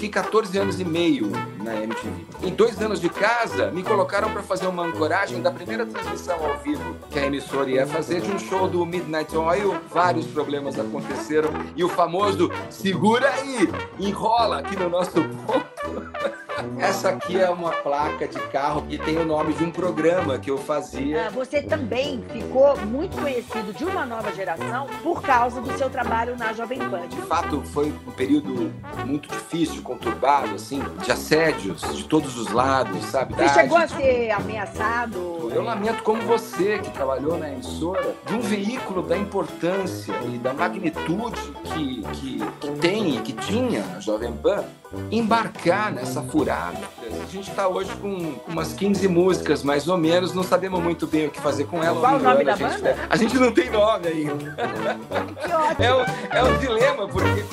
Fiquei 14 anos e meio na MTV. Em dois anos de casa, me colocaram para fazer uma ancoragem da primeira transmissão ao vivo que a emissora ia fazer de um show do Midnight Oil. Vários problemas aconteceram e o famoso segura aí, enrola aqui no nosso ponto. Essa aqui é uma placa de carro que tem o nome de um programa que eu fazia. Ah, você também ficou muito conhecido de uma nova geração por causa do seu trabalho na Jovem Pan. De fato, foi um período muito difícil, conturbado, assim, de assédios de todos os lados, sabe? Você chegou a ser ameaçado? Eu lamento como você, que trabalhou na emissora, de um veículo da importância e da magnitude que, que, que tem e que tinha a Jovem Pan, embarcar nessa furada. A gente está hoje com umas 15 músicas, mais ou menos, não sabemos muito bem o que fazer com elas Qual o nome é, da a gente, banda? A gente não tem nome ainda. Que ótimo. É, um, é dilema, porque...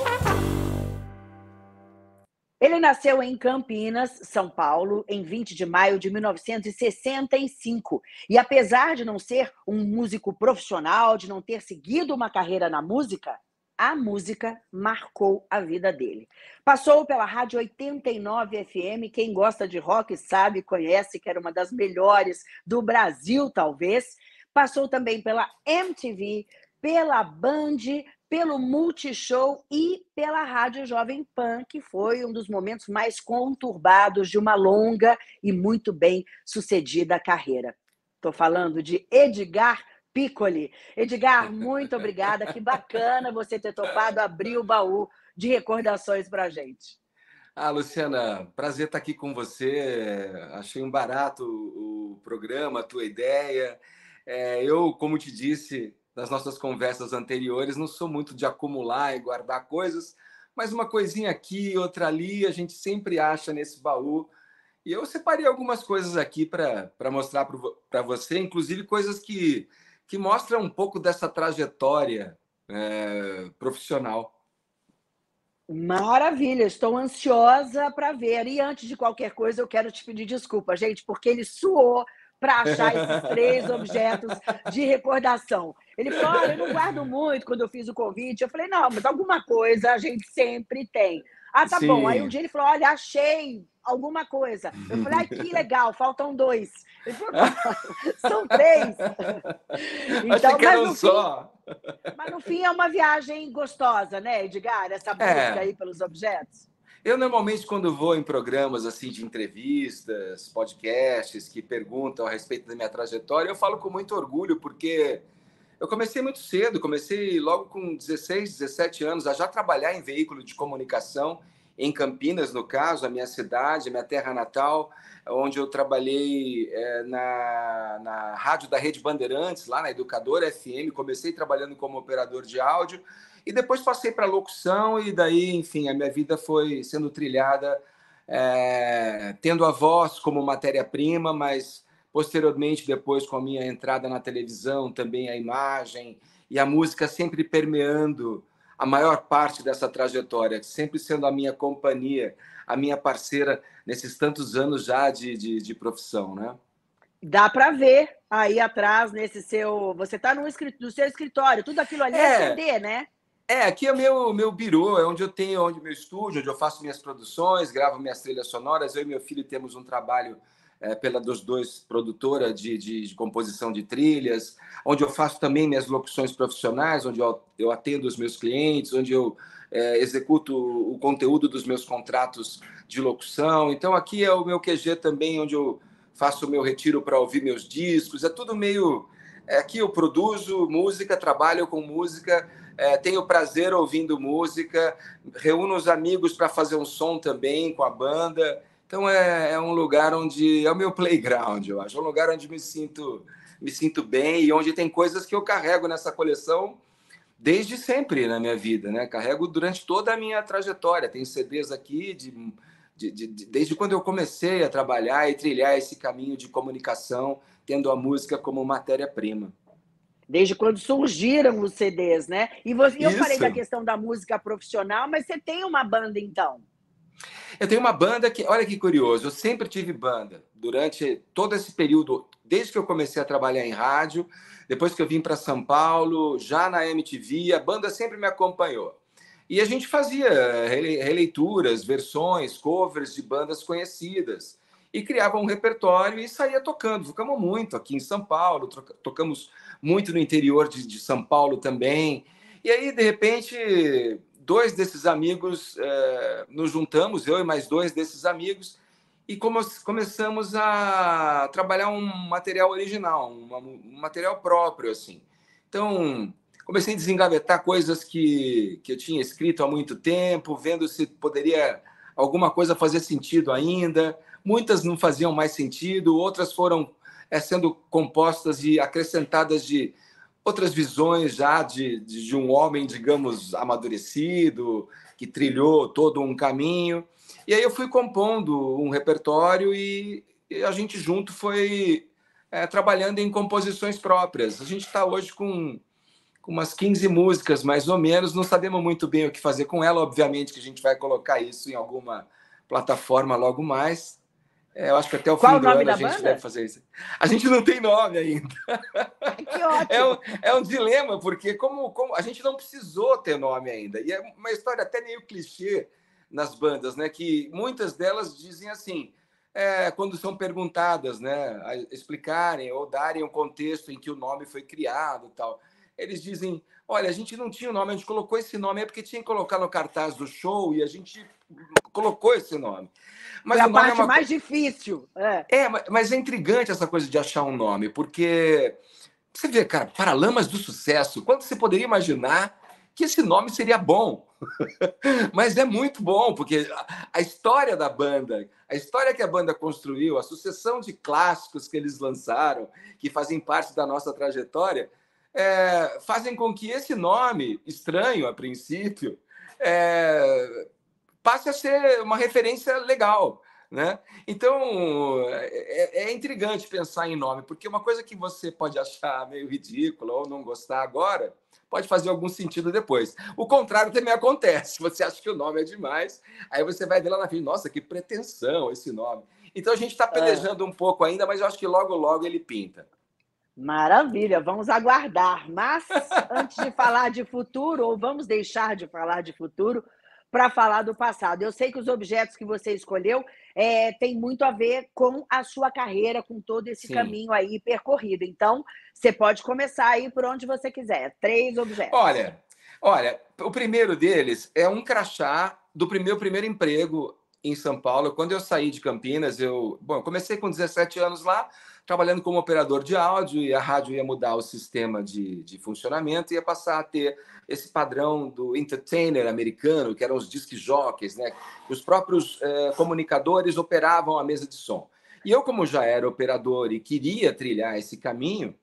Ele nasceu em Campinas, São Paulo, em 20 de maio de 1965. E apesar de não ser um músico profissional, de não ter seguido uma carreira na música, a música marcou a vida dele. Passou pela Rádio 89 FM, quem gosta de rock sabe, conhece, que era uma das melhores do Brasil, talvez. Passou também pela MTV, pela Band, pelo Multishow e pela Rádio Jovem Pan, que foi um dos momentos mais conturbados de uma longa e muito bem sucedida carreira. Estou falando de Edgar Piccoli. Edgar, muito obrigada. Que bacana você ter topado abrir o baú de recordações para a gente. Ah, Luciana, prazer estar tá aqui com você. Achei um barato o programa, a tua ideia. É, eu, como te disse nas nossas conversas anteriores, não sou muito de acumular e guardar coisas, mas uma coisinha aqui, outra ali, a gente sempre acha nesse baú. E eu separei algumas coisas aqui para mostrar para você, inclusive coisas que que mostra um pouco dessa trajetória é, profissional. Maravilha, estou ansiosa para ver. E antes de qualquer coisa, eu quero te pedir desculpa, gente, porque ele suou para achar esses três objetos de recordação. Ele falou: Olha, eu não guardo muito quando eu fiz o convite. Eu falei: Não, mas alguma coisa a gente sempre tem. Ah, tá Sim. bom. Aí um dia ele falou: Olha, achei alguma coisa. Eu falei: Ai, que legal, faltam dois. São três. Então, Acho que era um só. Fim, mas no fim é uma viagem gostosa, né, Edgar? Essa é. busca é. aí pelos objetos. Eu normalmente, quando vou em programas assim de entrevistas, podcasts que perguntam a respeito da minha trajetória, eu falo com muito orgulho, porque eu comecei muito cedo, comecei logo com 16, 17 anos a já trabalhar em veículo de comunicação em Campinas, no caso, a minha cidade, a minha terra natal, onde eu trabalhei é, na, na rádio da Rede Bandeirantes, lá na Educadora FM. Comecei trabalhando como operador de áudio e depois passei para locução e daí, enfim, a minha vida foi sendo trilhada, é, tendo a voz como matéria-prima, mas posteriormente, depois com a minha entrada na televisão, também a imagem e a música sempre permeando a maior parte dessa trajetória, sempre sendo a minha companhia, a minha parceira nesses tantos anos já de, de, de profissão, né? Dá para ver aí atrás nesse seu, você está no, no, seu escritório, tudo aquilo ali é, é CD, né? É, aqui é o meu, meu birô, é onde eu tenho, onde meu estúdio, onde eu faço minhas produções, gravo minhas trilhas sonoras. Eu e meu filho temos um trabalho é, pela dos dois produtora de, de, de, composição de trilhas, onde eu faço também minhas locuções profissionais, onde eu, eu atendo os meus clientes, onde eu é, executo o conteúdo dos meus contratos de locução. Então aqui é o meu QG também, onde eu faço o meu retiro para ouvir meus discos. É tudo meio é, aqui eu produzo música, trabalho com música. É, tenho prazer ouvindo música, reúno os amigos para fazer um som também com a banda. Então é, é um lugar onde é o meu playground, eu acho. É um lugar onde me sinto me sinto bem e onde tem coisas que eu carrego nessa coleção desde sempre na minha vida, né? Carrego durante toda a minha trajetória. Tenho CDs aqui de, de, de, de, desde quando eu comecei a trabalhar e trilhar esse caminho de comunicação, tendo a música como matéria-prima. Desde quando surgiram os CDs, né? E você, eu Isso. falei da questão da música profissional, mas você tem uma banda então? Eu tenho uma banda que, olha que curioso, eu sempre tive banda durante todo esse período, desde que eu comecei a trabalhar em rádio, depois que eu vim para São Paulo, já na MTV, a banda sempre me acompanhou. E a gente fazia eh, releituras, versões, covers de bandas conhecidas e criava um repertório e saía tocando. Tocamos muito aqui em São Paulo, tocamos muito no interior de, de São Paulo também. E aí, de repente, dois desses amigos é, nos juntamos, eu e mais dois desses amigos, e como começamos a trabalhar um material original, um, material próprio, assim. Então, comecei a desengavetar coisas que, que eu tinha escrito há muito tempo, vendo se poderia alguma coisa fazer sentido ainda. Muitas não faziam mais sentido, outras foram é, sendo compostas e acrescentadas de, outras visões já de, de, um homem, digamos, amadurecido, que trilhou todo um caminho. E aí eu fui compondo um repertório e, e a gente junto foi é, trabalhando em composições próprias. A gente está hoje com, com umas 15 músicas, mais ou menos, não sabemos muito bem o que fazer com ela, obviamente que a gente vai colocar isso em alguma plataforma logo mais. É, eu acho que até o Qual fim do ano a gente banda? deve fazer isso. A gente não tem nome ainda. Que ótimo. É um, é um dilema, porque como, como a gente não precisou ter nome ainda. E é uma história até meio clichê nas bandas, né? Que muitas delas dizem assim, é, quando são perguntadas, né? Explicarem ou darem o um contexto em que o nome foi criado e tal. Eles dizem, olha, a gente não tinha o nome, a gente colocou esse nome é porque tinha que colocar no cartaz do show e a gente colocou esse nome. Mas é a parte é uma... mais difícil. É. é, mas é intrigante essa coisa de achar um nome, porque você vê, cara, Paralamas do Sucesso, quanto você poderia imaginar que esse nome seria bom? mas é muito bom, porque a história da banda, a história que a banda construiu, a sucessão de clássicos que eles lançaram, que fazem parte da nossa trajetória, é, fazem com que esse nome, estranho a princípio, é, passe a ser uma referência legal. Né? Então é, é, é, intrigante pensar em nome, porque uma coisa que você pode achar meio ridícula ou não gostar agora pode fazer algum sentido depois. O contrário também acontece. Você acha que o nome é demais, aí você vai ver lá na frente, nossa, que pretensão esse nome. Então a gente está é. pelejando é. um pouco ainda, mas eu acho que logo, logo ele pinta. Maravilha, vamos aguardar. Mas antes de falar de futuro, ou vamos deixar de falar de futuro, para falar do passado. Eu sei que os objetos que você escolheu é, tem muito a ver com a sua carreira, com todo esse Sim. caminho aí percorrido. Então, você pode começar aí por onde você quiser. Três objetos. Olha, olha, o primeiro deles é um crachá do meu primeiro emprego em São Paulo. Quando eu saí de Campinas, eu, bom, comecei com 17 anos lá, trabalhando como operador de áudio, e a rádio ia mudar o sistema de, de funcionamento, ia passar a ter esse padrão do entertainer americano, que eram os disc jockeys, né? Os próprios eh, comunicadores operavam a mesa de som. E eu, como já era operador e queria trilhar esse caminho,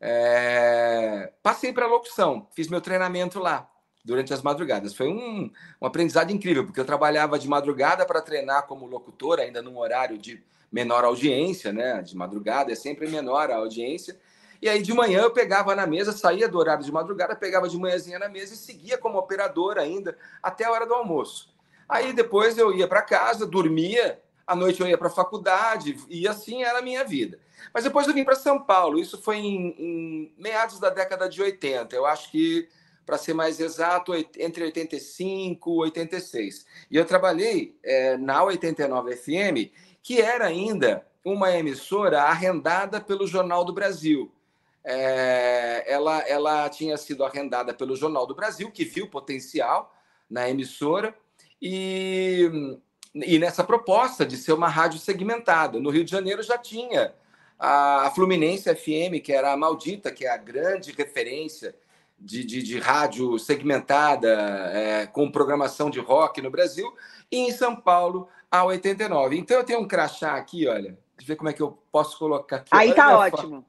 é... passei para a locução, fiz meu treinamento lá durante as madrugadas. Foi um, um aprendizado incrível, porque eu trabalhava de madrugada para treinar como locutor, ainda num horário de menor audiência, né? De madrugada é sempre menor a audiência. E aí de manhã eu pegava na mesa, saía do horário de madrugada, pegava de manhãzinha na mesa e seguia como operador ainda até a hora do almoço. Aí depois eu ia para casa, dormia, à noite eu ia para a faculdade e assim era a minha vida. Mas depois eu vim para São Paulo, isso foi em, em, meados da década de 80. Eu acho que para ser mais exato, entre 85 e 86. E eu trabalhei é, na 89 FM, que era ainda uma emissora arrendada pelo Jornal do Brasil. É, ela, ela tinha sido arrendada pelo Jornal do Brasil, que viu potencial na emissora, e, e nessa proposta de ser uma rádio segmentada. No Rio de Janeiro já tinha a Fluminense FM, que era a maldita, que é a grande referência de, de, de rádio segmentada é, com programação de rock no Brasil, e em São Paulo, a 89. Então eu tenho um crachá aqui, olha, de ver como é que eu posso colocar aqui. Aí está tá ótimo.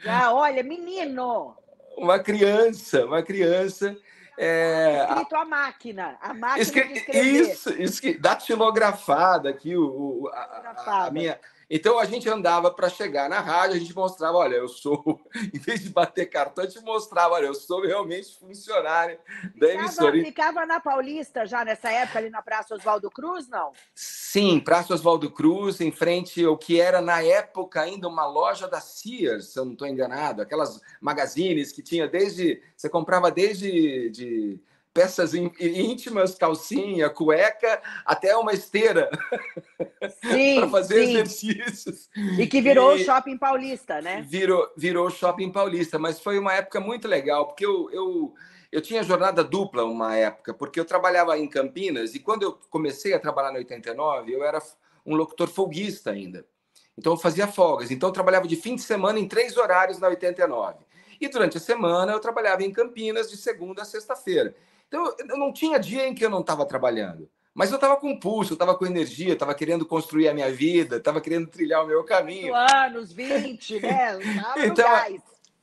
Legal, olha, menino! Uma criança, uma criança. É... Tá escrito a máquina, a máquina Escre... Isso, isso, datilografada aqui, o, o a, a, a minha então a gente andava para chegar na rádio, a gente mostrava, olha, eu sou, em vez de bater cartão, a gente mostrava, olha, eu sou realmente funcionário da emissora. Ficava na Paulista já nessa época, ali na Praça Oswaldo Cruz, não? Sim, Praça Oswaldo Cruz, em frente ao que era na época ainda uma loja da Sears, se eu não estou enganado, aquelas magazines que tinha desde, você comprava desde de peças íntimas, calcinha, cueca, até uma esteira para fazer sim. exercícios. E que virou e... o shopping paulista, né? Virou, virou o shopping paulista, mas foi uma época muito legal, porque eu, eu, eu tinha jornada dupla uma época, porque eu trabalhava em Campinas e quando eu comecei a trabalhar em 89, eu era um locutor folguista ainda. Então eu fazia folgas, então eu trabalhava de fim de semana em três horários na 89. E durante a semana eu trabalhava em Campinas de segunda a sexta-feira. Então, eu não tinha dia em que eu não estava trabalhando. Mas eu estava com pulso, eu estava com energia, estava querendo construir a minha vida, estava querendo trilhar o meu caminho. Anos, 20, né? então, é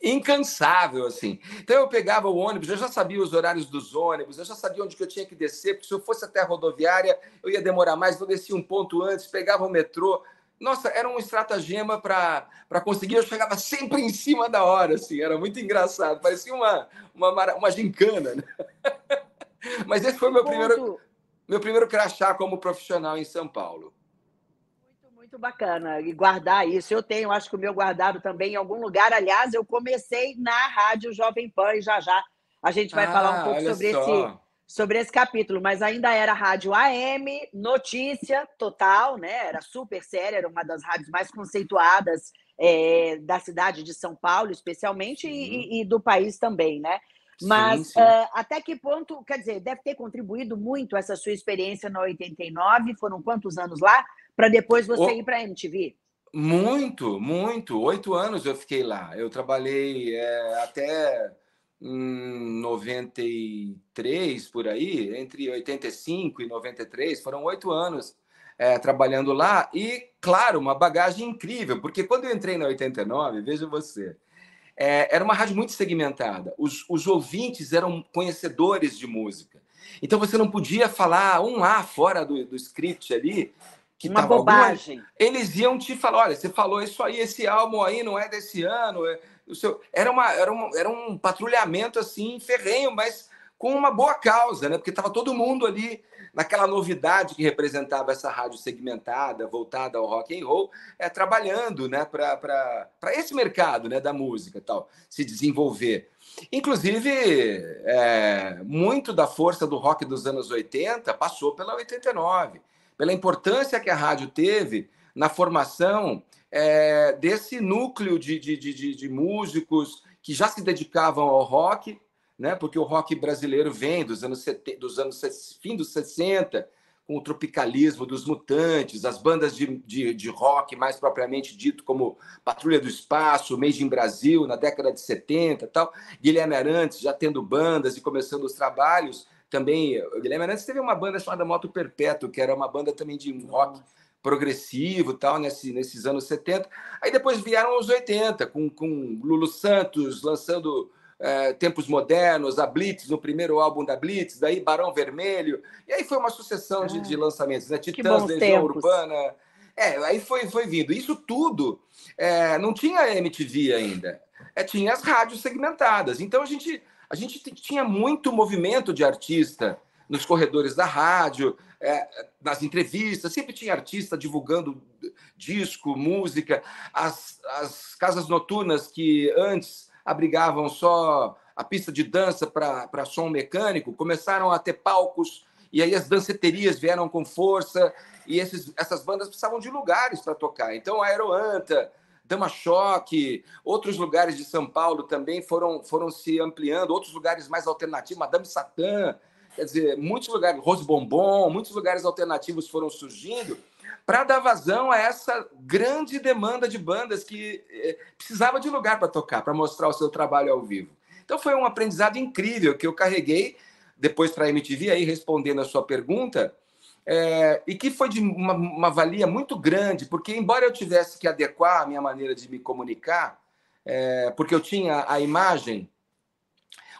incansável, assim. Então eu pegava o ônibus, eu já sabia os horários dos ônibus, eu já sabia onde que eu tinha que descer, porque se eu fosse até a rodoviária, eu ia demorar mais, eu descia um ponto antes, pegava o metrô. Nossa, era um estratagema para conseguir. Eu chegava sempre em cima da hora, assim, era muito engraçado. Parecia uma, uma, uma gincana. Né? Mas esse foi meu primeiro, meu primeiro crachá como profissional em São Paulo. Muito, muito bacana. E guardar isso. Eu tenho, acho que o meu guardado também em algum lugar. Aliás, eu comecei na Rádio Jovem Pan e já já a gente vai ah, falar um ah, pouco sobre só. esse sobre esse capítulo, mas ainda era rádio AM, notícia total, né? Era super séria, era uma das rádios mais conceituadas é, da cidade de São Paulo, especialmente, e, e, do país também, né? Mas sim, sim. Uh, ah, até que ponto, quer dizer, deve ter contribuído muito essa sua experiência na 89, foram quantos anos lá, para depois você o... ir para a MTV? Muito, muito. Oito anos eu fiquei lá. Eu trabalhei é, até 93, por aí, entre 85 e 93, foram oito anos é, trabalhando lá e, claro, uma bagagem incrível, porque quando eu entrei na 89, veja você, é, era uma rádio muito segmentada, os, os ouvintes eram conhecedores de música, então você não podia falar um A fora do, do script ali, que uma bobagem. Alguma, eles iam te falar, olha, você falou isso aí, esse álbum aí não é desse ano, é o seu, era, uma, era, era um patrulhamento assim ferrenho, mas com uma boa causa, né? Porque estava todo mundo ali naquela novidade que representava essa rádio segmentada, voltada ao rock and roll, é, trabalhando, né, para esse mercado, né, da música, tal, se desenvolver. Inclusive, é, muito da força do rock dos anos 80 passou pela 89, pela importância que a rádio teve na formação é, desse núcleo de, de, de, de, músicos que já se dedicavam ao rock, né? porque o rock brasileiro vem dos anos, 70, dos anos fim dos 60, com o tropicalismo dos mutantes, as bandas de, de, de, rock mais propriamente dito, como Patrulha do Espaço, Made in Brasil, na década de 70 tal. Guilherme Arantes já tendo bandas e começando os trabalhos. Também, Guilherme Arantes teve uma banda chamada Moto Perpétuo, que era uma banda também de rock progressivo tal, nesse, nesses anos 70. Aí depois vieram os 80, com, com Lulu Santos lançando é, Tempos Modernos, a Blitz, no primeiro álbum da Blitz, daí Barão Vermelho. E aí foi uma sucessão ah, de, de, ah, lançamentos, né? Titãs, Legião Urbana. É, aí foi, foi vindo. Isso tudo é, não tinha MTV ainda. É, tinha as rádios segmentadas. Então a gente, a gente tinha muito movimento de artista nos corredores da rádio, é, nas entrevistas, sempre tinha artista divulgando disco, música. As, as casas noturnas que antes abrigavam só a pista de dança para som mecânico começaram a ter palcos e aí as danceterias vieram com força e esses, essas bandas precisavam de lugares para tocar. Então, a Aeroanta, Dama Choque, outros lugares de São Paulo também foram, foram se ampliando, outros lugares mais alternativos, Madame Satã. Quer dizer, muitos lugares, Rose Bombom, muitos lugares alternativos foram surgindo para dar vazão a essa grande demanda de bandas que eh, precisava de lugar para tocar, para mostrar o seu trabalho ao vivo. Então foi um aprendizado incrível que eu carreguei depois para a MTV, aí respondendo a sua pergunta, é, e que foi de uma, uma, valia muito grande, porque embora eu tivesse que adequar a minha maneira de me comunicar, é, porque eu tinha a imagem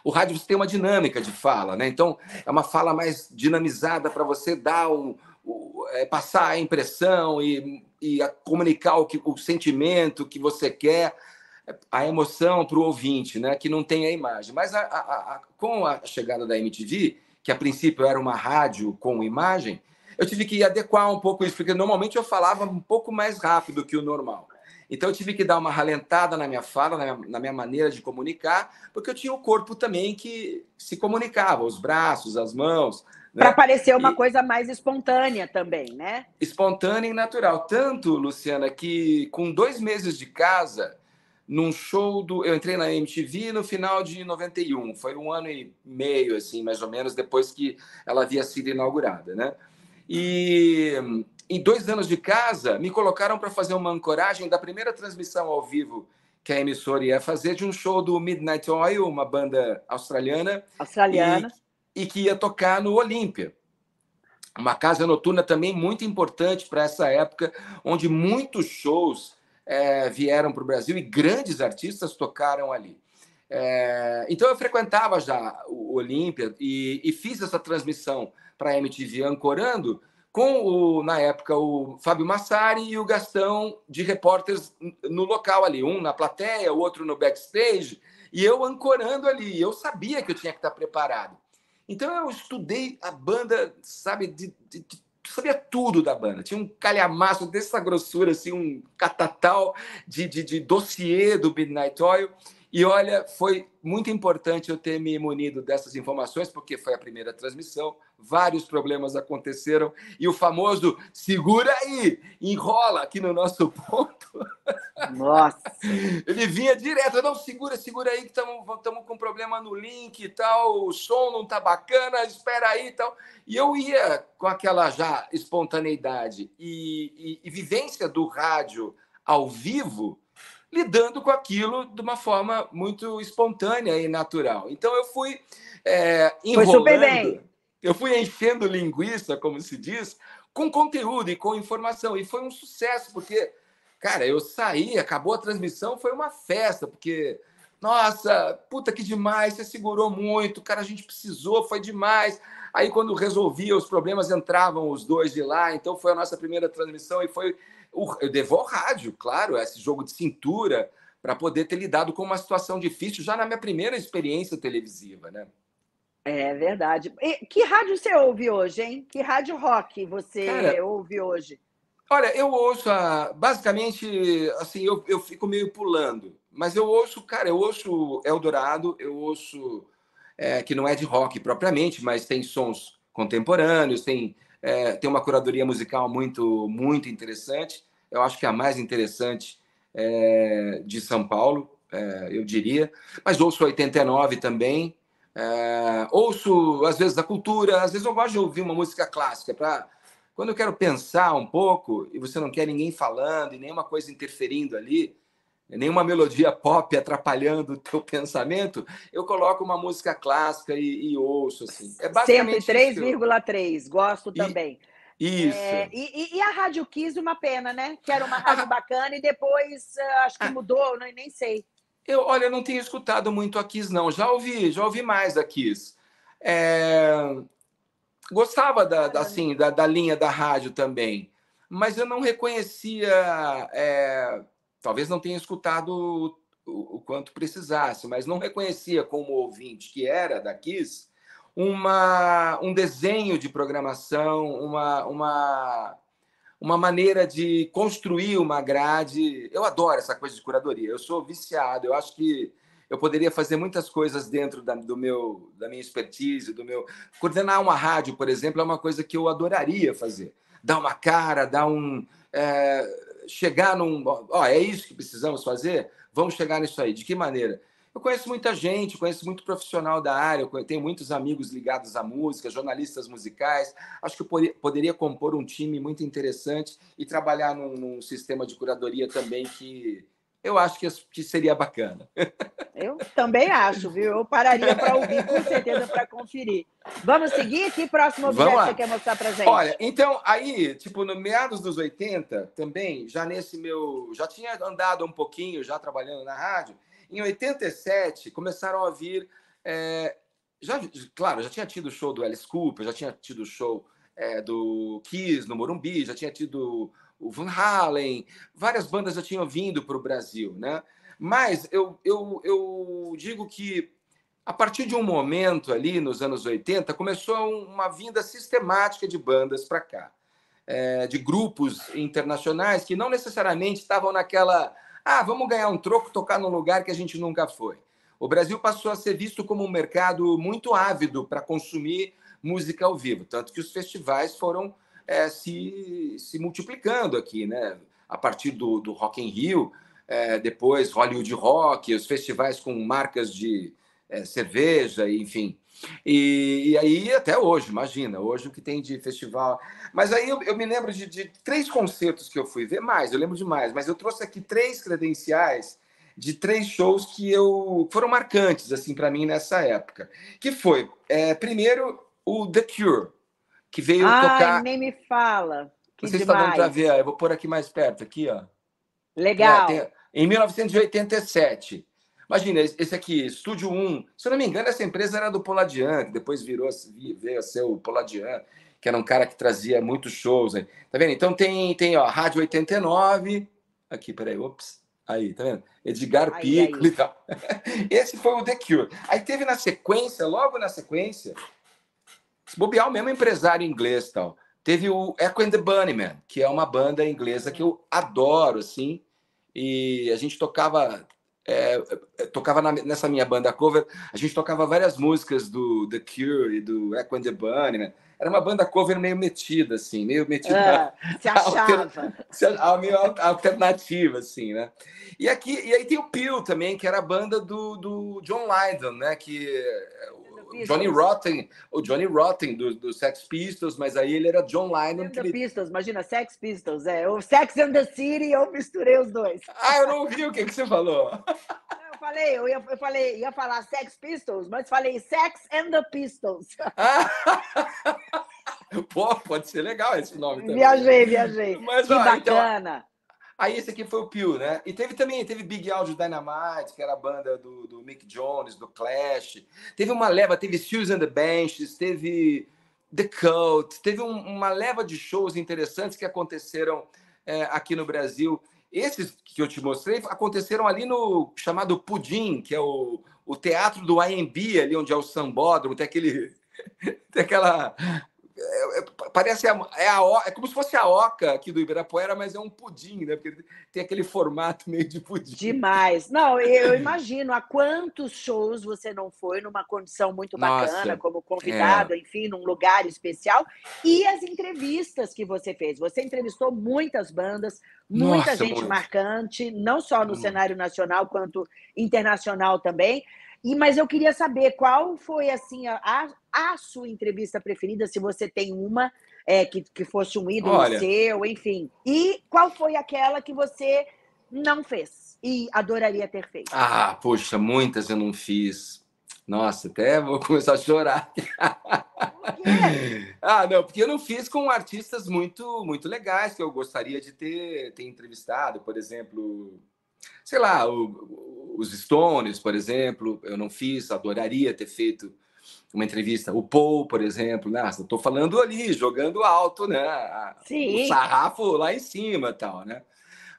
o rádio você tem uma dinâmica de fala, né? Então é uma fala mais dinamizada para você dar o, o é, passar a impressão e, e a, comunicar o, que, o sentimento que você quer, a emoção para o ouvinte, né? Que não tem a imagem. Mas a, a, com a chegada da MTV, que a princípio era uma rádio com imagem, eu tive que adequar um pouco isso, porque normalmente eu falava um pouco mais rápido que o normal. Então eu tive que dar uma ralentada na minha fala, na minha, na minha, maneira de comunicar, porque eu tinha o corpo também que se comunicava, os braços, as mãos. Né? Para parecer uma e... coisa mais espontânea também, né? Espontânea e natural. Tanto, Luciana, que com dois meses de casa, num show do. Eu entrei na MTV no final de 91, foi um ano e meio, assim, mais ou menos, depois que ela havia sido inaugurada, né? E e dois anos de casa, me colocaram para fazer uma ancoragem da primeira transmissão ao vivo que a emissora ia fazer de um show do Midnight Oil, uma banda australiana. Australiana. E, e que ia tocar no Olímpia. Uma casa noturna também muito importante para essa época, onde muitos shows é, vieram para o Brasil e grandes artistas tocaram ali. É, então eu frequentava já o Olímpia e, e fiz essa transmissão para a MTV ancorando com o, na época o Fábio Massari e o Gastão de repórteres no local ali, um na plateia, o outro no backstage, e eu ancorando ali. Eu sabia que eu tinha que estar preparado. Então eu estudei a banda, sabe, de, de, de, sabia tudo da banda. Tinha um calhamaço dessa grossura, assim, um catatal de, de, de dossiê do Midnight Oil. E olha, foi muito importante eu ter me imunido dessas informações, porque foi a primeira transmissão, vários problemas aconteceram, e o famoso segura aí, enrola aqui no nosso ponto. Nossa! Ele vinha direto, não, segura, segura aí, que estamos com problema no link e tal, o som não está bacana, espera aí e tal. E eu ia com aquela já espontaneidade e, e, e vivência do rádio ao vivo lidando com aquilo de uma forma muito espontânea e natural. Então eu fui é, enrolando, Foi super bem. eu fui enchendo linguiça, como se diz, com conteúdo e com informação. E foi um sucesso, porque, cara, eu saí, acabou a transmissão, foi uma festa, porque, nossa, puta que demais, você segurou muito, cara, a gente precisou, foi demais. Aí, quando resolvia os problemas, entravam os dois de lá, então foi a nossa primeira transmissão e foi eu devo o rádio, claro, esse jogo de cintura, para poder ter lidado com uma situação difícil já na minha primeira experiência televisiva, né? É verdade. E que rádio você ouve hoje, hein? Que rádio rock você Cara, ouve hoje? Olha, eu ouço, a, basicamente, assim, eu, eu fico meio pulando. Mas eu ouço, cara, eu ouço Eldorado, eu ouço, é, que não é de rock propriamente, mas tem sons contemporâneos, tem, é, tem uma curadoria musical muito, muito interessante eu acho que é a mais interessante é, de São Paulo, é, eu diria. Mas ouço 89 também. Eh, ouço, às vezes, a cultura, às vezes eu gosto de ouvir uma música clássica para quando eu quero pensar um pouco e você não quer ninguém falando e nenhuma coisa interferindo ali, nenhuma melodia pop atrapalhando o teu pensamento, eu coloco uma música clássica e, e ouço assim. É basicamente 103,3, eu... gosto também. E... Isso. É, e, e, a Rádio Kiss, uma pena, né? Que era uma rádio bacana e depois eh, acho que ah. mudou, não, né? nem sei. Eu, olha, eu não tenho escutado muito a Kiss, não. Já ouvi, já ouvi mais a Kiss. É... Gostava da, da assim, da, da, linha da rádio também, mas eu não reconhecia. É... Talvez não tenha escutado o, o, quanto precisasse, mas não reconhecia como ouvinte que era da Kiss uma, um desenho de programação, uma, uma, uma maneira de construir uma grade. Eu adoro essa coisa de curadoria, eu sou viciado, eu acho que eu poderia fazer muitas coisas dentro da, do meu, da minha expertise, do meu. Coordenar uma rádio, por exemplo, é uma coisa que eu adoraria fazer. Dar uma cara, dar um. É, chegar num. Ó, é isso que precisamos fazer? Vamos chegar nisso aí. De que maneira? Eu conheço muita gente, conheço muito profissional da área, tenho muitos amigos ligados à música, jornalistas musicais. Acho que eu poderia compor um time muito interessante e trabalhar num, num sistema de curadoria também que eu acho que, seria bacana. Eu também acho, viu? Eu pararia para ouvir, com certeza, para conferir. Vamos seguir? Que próximo objeto você quer mostrar para gente? Olha, então, aí, tipo, no meados dos 80, também, já nesse meu... Já tinha andado um pouquinho, já trabalhando na rádio, em 87, começaram a vir. É, já, claro, já tinha tido o show do Alice Cooper, já tinha tido o show é, do Kiss no Morumbi, já tinha tido o Van Halen, várias bandas já tinham vindo para o Brasil, né? Mas eu, eu, eu digo que a partir de um momento ali nos anos 80 começou uma vinda sistemática de bandas para cá, é, de grupos internacionais que não necessariamente estavam naquela ah, vamos ganhar um troco, tocar num lugar que a gente nunca foi. O Brasil passou a ser visto como um mercado muito ávido para consumir música ao vivo, tanto que os festivais foram é, se, se multiplicando aqui, né? A partir do, do Rock in Rio, é, depois Hollywood Rock, os festivais com marcas de é, cerveja, enfim, e, e, aí, até hoje, imagina, hoje o que tem de festival. Mas aí eu, eu me lembro de, de, três concertos que eu fui ver, mais, eu lembro de mais, mas eu trouxe aqui três credenciais de três shows que eu foram marcantes assim para mim nessa época. Que foi, é, primeiro, o The Cure, que veio Ai, tocar. nem me fala. Que Vocês demais. estão dando para ver, eu vou pôr aqui mais perto, aqui, ó. Legal. É, tem... Em 1987, Imagina, esse aqui, Estúdio 1. Se eu não me engano, essa empresa era do Poladian, que depois virou, veio a ser o Poladian, que era um cara que trazia muitos shows. Aí. Tá vendo? Então tem, tem ó, Rádio 89. Aqui, peraí, ops. Aí, tá vendo? Edgar Piccoli e tal. Esse foi o The Cure. Aí teve na sequência, logo na sequência, se bobear o mesmo empresário inglês tal. Teve o Echo and the Bunnymen, que é uma banda inglesa que eu adoro, assim. E a gente tocava é, é, é, tocava na, nessa minha banda cover, a gente tocava várias músicas do The Cure e do Echo and the Bunnymen. Né? Era uma banda cover meio metida, assim, meio metida. na, é, se achava. alternativa, assim, né? E, aqui, e aí tem o Peel também, que era a banda do, do John Lydon, né? Que Pistols. Johnny Rotten, o Johnny Rotten do, do, Sex Pistols, mas aí ele era John Lennon. Pistols, imagina, Sex Pistols, é. O Sex and the City, eu misturei os dois. Ah, eu não ouvi o que, que você falou. Eu falei, eu ia, eu falei, ia falar Sex Pistols, mas falei Sex and the Pistols. Ah. Pô, pode ser legal esse nome também. Viajei, viajei. Mas, que ó, então. bacana. Então, Aí esse aqui foi o Pew, né? E teve também, teve Big Audio Dynamite, que era a banda do, do Mick Jones, do Clash. Teve uma leva, teve Susan the Benches, teve The Cult, teve um, uma leva de shows interessantes que aconteceram é, aqui no Brasil. Esses que eu te mostrei aconteceram ali no chamado Pudim, que é o, o teatro do IMB, ali onde é o sambódromo, tem aquele tem aquela é, é, parece a, é, a, é como se fosse a oca aqui do Ibirapuera, mas é um pudim, né? Porque tem aquele formato meio de pudim. Demais. Não, eu imagino há quantos shows você não foi numa condição muito Nossa, bacana, como é. convidado, é. enfim, num lugar especial. E as entrevistas que você fez. Você entrevistou muitas bandas, muita Nossa, gente muito. marcante, não só no hum. cenário nacional quanto internacional também. E, mas eu queria saber qual foi assim a, a sua entrevista preferida, se você tem uma é, que, que fosse um ídolo Olha... seu, enfim. E qual foi aquela que você não fez e adoraria ter feito? Ah, poxa, muitas eu não fiz. Nossa, até vou começar a chorar. ah, não, porque eu não fiz com artistas muito muito legais que eu gostaria de ter, ter entrevistado, por exemplo, sei lá, o, os Stones, por exemplo, eu não fiz, adoraria ter feito uma entrevista. O Paul, por exemplo, né? Estou ah, falando ali, jogando alto, né? Ah, Sim. O sarrafo lá em cima tal, né?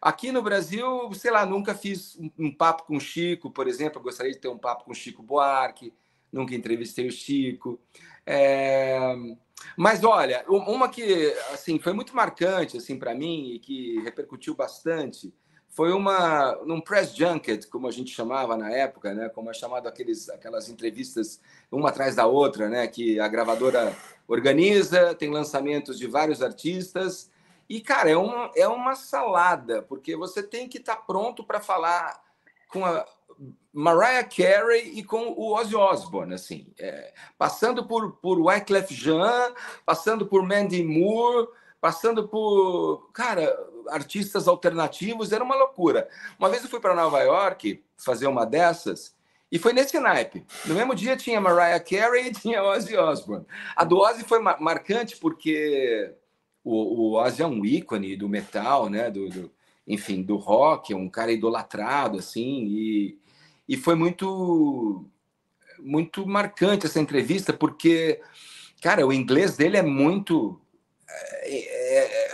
Aqui no Brasil, sei lá, nunca fiz um, papo com o Chico, por exemplo. Eu gostaria de ter um papo com o Chico Buarque. Nunca entrevistei o Chico. É... Mas olha, uma que assim foi muito marcante assim para mim e que repercutiu bastante foi uma num press junket, como a gente chamava na época, né? Como é chamado aqueles aquelas entrevistas uma atrás da outra, né? Que a gravadora organiza, tem lançamentos de vários artistas e cara é uma é uma salada porque você tem que estar tá pronto para falar com a Mariah Carey e com o Ozzy Osbourne, assim, é, passando por por Wyclef Jean, passando por Mandy Moore, passando por cara artistas alternativos, era uma loucura. Uma vez eu fui para Nova York fazer uma dessas, e foi nesse naipe. No mesmo dia tinha Mariah Carey e tinha Ozzy Osbourne. A do Ozzy foi marcante porque o, o, Ozzy é um ícone do metal, né? Do, do, enfim, do rock, é um cara idolatrado, assim, e, e foi muito, muito marcante essa entrevista, porque, cara, o inglês dele é muito. É, é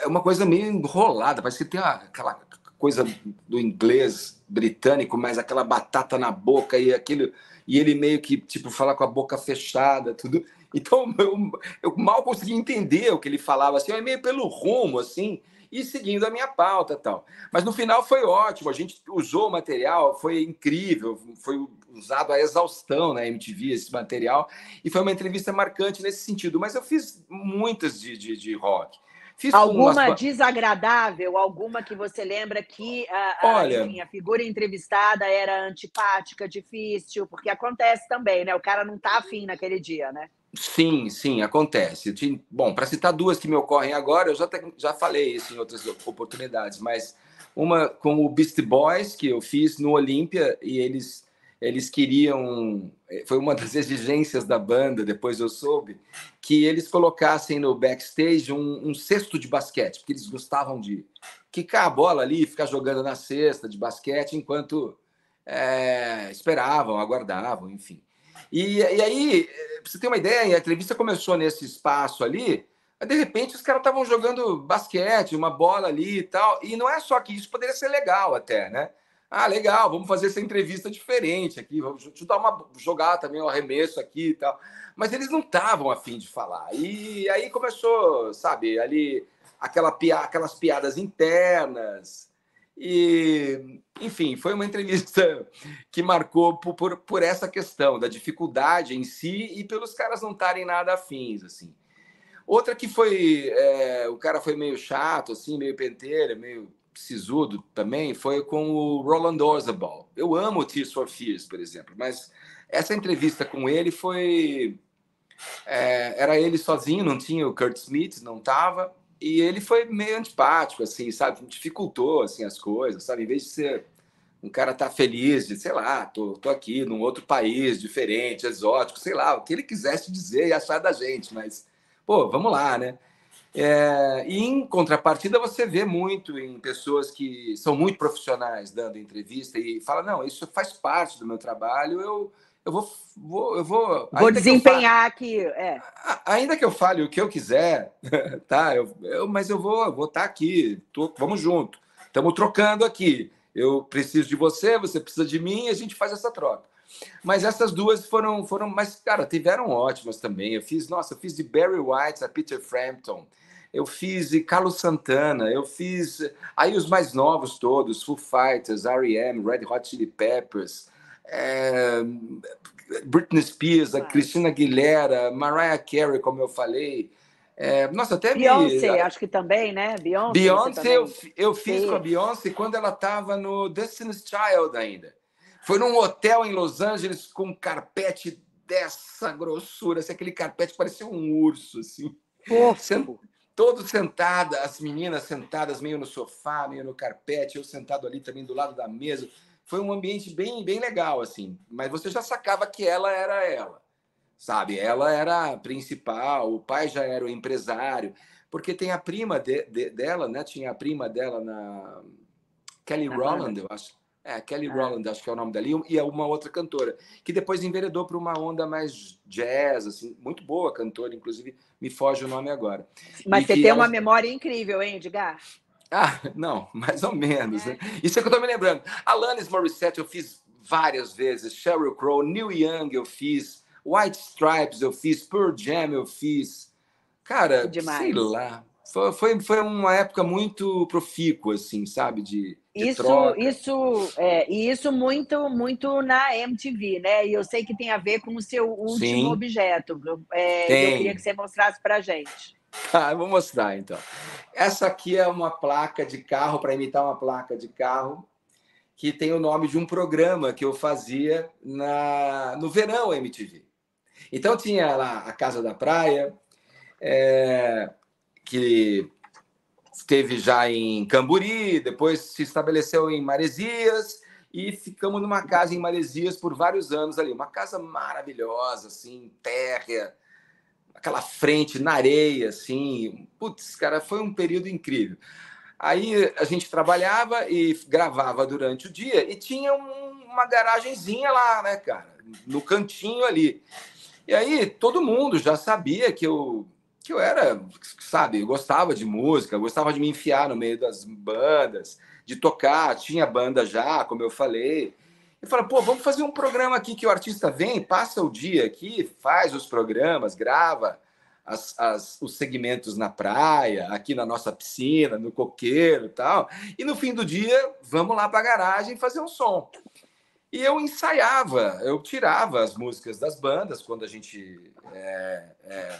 é uma coisa meio enrolada, parece que tem uma, aquela coisa do inglês britânico, mas aquela batata na boca e aquele e ele meio que tipo fala com a boca fechada, tudo. Então eu, eu mal conseguia entender o que ele falava assim, é meio pelo rumo assim e seguindo a minha pauta tal. Mas no final foi ótimo, a gente usou o material, foi incrível, foi usado a exaustão na né, MTV esse material e foi uma entrevista marcante nesse sentido. Mas eu fiz muitas de, de, de rock. Fiz alguma umas... desagradável, alguma que você lembra que a, a, Olha... a figura entrevistada era antipática, difícil, porque acontece também, né? O cara não tá afim naquele dia, né? Sim, sim, acontece. Bom, para citar duas que me ocorrem agora, eu já, te, já falei isso em outras oportunidades, mas uma com o Beast Boys, que eu fiz no Olímpia, e eles eles queriam. Eh, foi uma das exigências da banda, depois eu soube, que eles colocassem no backstage um, um cesto de basquete, porque eles gostavam de quicar a bola ali, ficar jogando na cesta de basquete enquanto é, esperavam, aguardavam, enfim. E, e aí, eh, pra você ter uma ideia, a entrevista começou nesse espaço ali, mas de repente os caras estavam jogando basquete, uma bola ali e tal. E não é só que isso poderia ser legal até, né? Ah, legal, vamos fazer essa entrevista diferente aqui, vamos te dar uma jogar também um arremesso aqui e tal. Mas eles não estavam afim de falar. E aí começou, sabe, ali aquela aquelas piadas internas. E, enfim, foi uma entrevista que marcou por, por, por essa questão da dificuldade em si e pelos caras não estarem nada afins, assim. Outra que foi. É, o cara foi meio chato, assim, meio penteiro, meio sisudo também foi com o Roland Orzabal. Eu amo Tears for Fears, por exemplo, mas essa entrevista com ele foi é, era ele sozinho, não tinha o Kurt Smith, não tava, e ele foi meio antipático, assim, sabe, dificultou assim as coisas, sabe, em vez de ser um cara tá feliz de, sei lá, tô, tô aqui num outro país diferente, exótico, sei lá, o que ele quisesse dizer e achar da gente, mas pô, vamos lá, né? É, e em contrapartida, você vê muito em pessoas que são muito profissionais dando entrevista e fala: não, isso faz parte do meu trabalho, eu, eu vou, vou eu vou. Vou desempenhar aqui. É. Ainda que eu fale o que eu quiser, tá? Eu, eu, mas eu vou estar vou tá aqui, tô, vamos junto, estamos trocando aqui. Eu preciso de você, você precisa de mim, e a gente faz essa troca. Mas essas duas foram, foram, mas, cara, tiveram ótimas também. Eu fiz, nossa, eu fiz de Barry White a Peter Frampton, eu fiz de Carlos Santana, eu fiz aí os mais novos todos, Foo Fighters, R.E.M., Red Hot Chili Peppers, é, Britney Spears, a Cristina Aguilera, Mariah Carey, como eu falei. É, nossa, até Beyoncé, me... acho que também, né? Beyoncé. Beyoncé, eu, eu fiz Sim. com a Beyoncé quando ela estava no Destiny's Child ainda. Foi num hotel em Los Angeles com um carpete dessa grossura, assim, aquele carpete parecia um urso, assim. Sendo, todo sentada, as meninas sentadas meio no sofá, meio no carpete, eu sentado ali também do lado da mesa. Foi um ambiente bem, bem legal, assim. Mas você já sacava que ela era ela, sabe? Ela era a principal, o pai já era o empresário. Porque tem a prima de, de, dela, né? Tinha a prima dela na... Kelly ah, Rowland, eu acho é, Kelly é. Rowland, acho que é o nome dali, e é uma outra cantora, que depois enveredou para uma onda mais jazz, assim, muito boa cantora, inclusive, me foge o nome agora. Mas e você tem uma memória incrível, hein, Edgar? Ah, não, mais ou menos. Né? É. Né? Isso é que eu estou me lembrando. Alanis Morissette eu fiz várias vezes, Sheryl Crow, Neil Young eu fiz, White Stripes eu fiz, Pearl Jam eu fiz. Cara, Demais. sei lá, foi, foi uma época muito profícua, assim, sabe? De, de isso, troca. isso, é, e isso muito, muito na MTV, né? E eu sei que tem a ver com o seu último Sim. objeto. É, eu queria que você mostrasse para gente. Ah, vou mostrar então. Essa aqui é uma placa de carro para imitar uma placa de carro que tem o nome de um programa que eu fazia na no verão MTV. Então tinha lá a casa da praia. É que esteve já em Camburi, depois se estabeleceu em Maresias e ficamos numa casa em Maresias por vários anos ali, uma casa maravilhosa, assim, térrea, aquela frente na areia, assim, putz, cara, foi um período incrível. Aí a gente trabalhava e gravava durante o dia e tinha um, uma garagenzinha lá, né, cara, no cantinho ali. E aí todo mundo já sabia que eu que eu era, sabe, eu gostava de música, gostava de me enfiar no meio das bandas, de tocar, tinha banda já, como eu falei. E fala, pô, vamos fazer um programa aqui que o artista vem, passa o dia aqui, faz os programas, grava as, as, os segmentos na praia, aqui na nossa piscina, no coqueiro e tal. E no fim do dia, vamos lá para a garagem fazer um som. E eu ensaiava, eu tirava as músicas das bandas quando a gente é, é,